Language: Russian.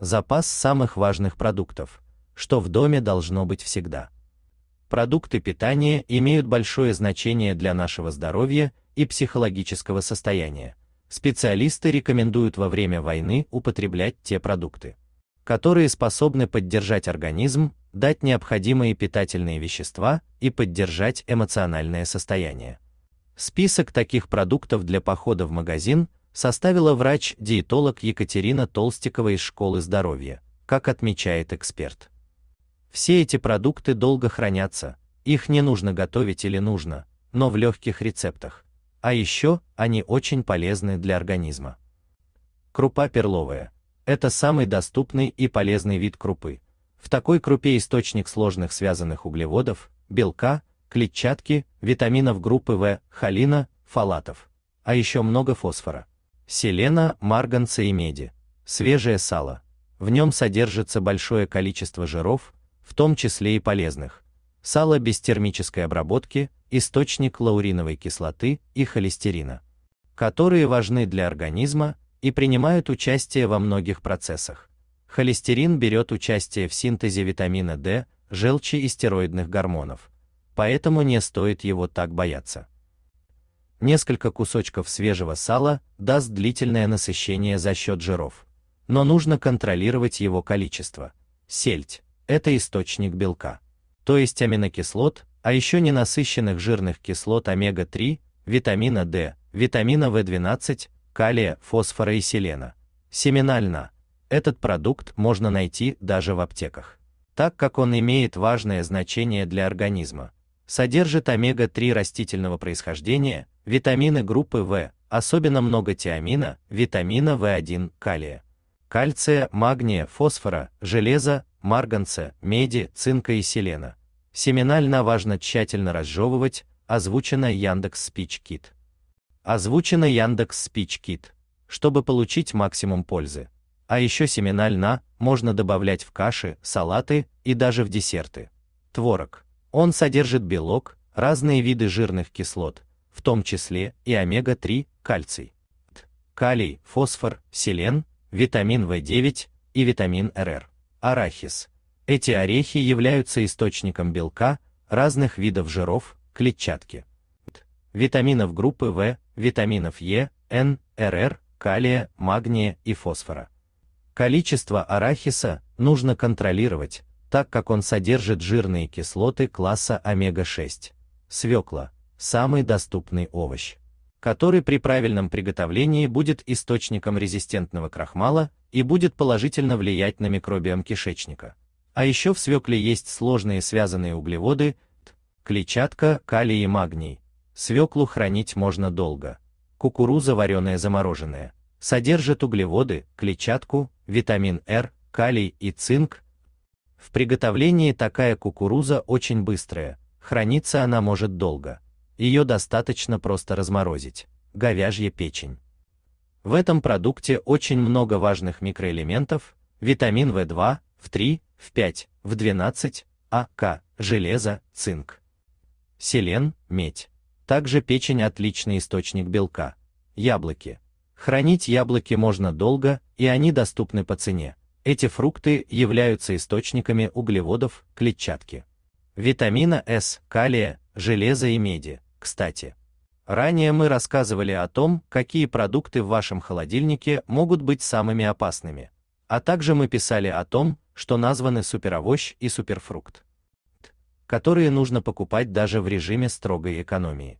запас самых важных продуктов, что в доме должно быть всегда. Продукты питания имеют большое значение для нашего здоровья и психологического состояния. Специалисты рекомендуют во время войны употреблять те продукты, которые способны поддержать организм, дать необходимые питательные вещества и поддержать эмоциональное состояние. Список таких продуктов для похода в магазин составила врач-диетолог Екатерина Толстикова из школы здоровья, как отмечает эксперт. Все эти продукты долго хранятся, их не нужно готовить или нужно, но в легких рецептах. А еще они очень полезны для организма. Крупа перловая это самый доступный и полезный вид крупы. В такой крупе источник сложных связанных углеводов, белка, клетчатки, витаминов группы В, холина, фолатов, а еще много фосфора селена, марганца и меди. Свежее сало. В нем содержится большое количество жиров, в том числе и полезных. Сало без термической обработки источник лауриновой кислоты и холестерина, которые важны для организма и принимают участие во многих процессах. Холестерин берет участие в синтезе витамина D, желчи и стероидных гормонов. Поэтому не стоит его так бояться несколько кусочков свежего сала даст длительное насыщение за счет жиров. Но нужно контролировать его количество. Сельдь – это источник белка. То есть аминокислот, а еще ненасыщенных жирных кислот омега-3, витамина D, витамина В12, калия, фосфора и селена. Семена льна. Этот продукт можно найти даже в аптеках. Так как он имеет важное значение для организма. Содержит омега-3 растительного происхождения, Витамины группы В, особенно много тиамина, витамина В1, калия, кальция, магния, фосфора, железа, марганца, меди, цинка и селена. Семена льна важно тщательно разжевывать, озвучено Яндекс Спичкит. Озвучено Яндекс Спичкит, чтобы получить максимум пользы. А еще семена льна можно добавлять в каши, салаты и даже в десерты. Творог. Он содержит белок, разные виды жирных кислот, в том числе и омега-3, кальций, калий, фосфор, селен, витамин В9 и витамин РР. Арахис. Эти орехи являются источником белка, разных видов жиров, клетчатки, витаминов группы В, витаминов Е, Н, РР, калия, магния и фосфора. Количество арахиса нужно контролировать, так как он содержит жирные кислоты класса омега-6. Свекла, самый доступный овощ, который при правильном приготовлении будет источником резистентного крахмала и будет положительно влиять на микробиом кишечника. А еще в свекле есть сложные связанные углеводы, клетчатка, калий и магний. Свеклу хранить можно долго. Кукуруза вареная замороженная. Содержит углеводы, клетчатку, витамин R, калий и цинк. В приготовлении такая кукуруза очень быстрая, хранится она может долго. Ее достаточно просто разморозить. Говяжья печень. В этом продукте очень много важных микроэлементов, витамин В2, В3, В5, В12, А, К, железо, цинк, селен, медь. Также печень отличный источник белка. Яблоки. Хранить яблоки можно долго, и они доступны по цене. Эти фрукты являются источниками углеводов, клетчатки, витамина С, калия, железа и меди. Кстати, ранее мы рассказывали о том, какие продукты в вашем холодильнике могут быть самыми опасными, а также мы писали о том, что названы суперовощ и суперфрукт, которые нужно покупать даже в режиме строгой экономии.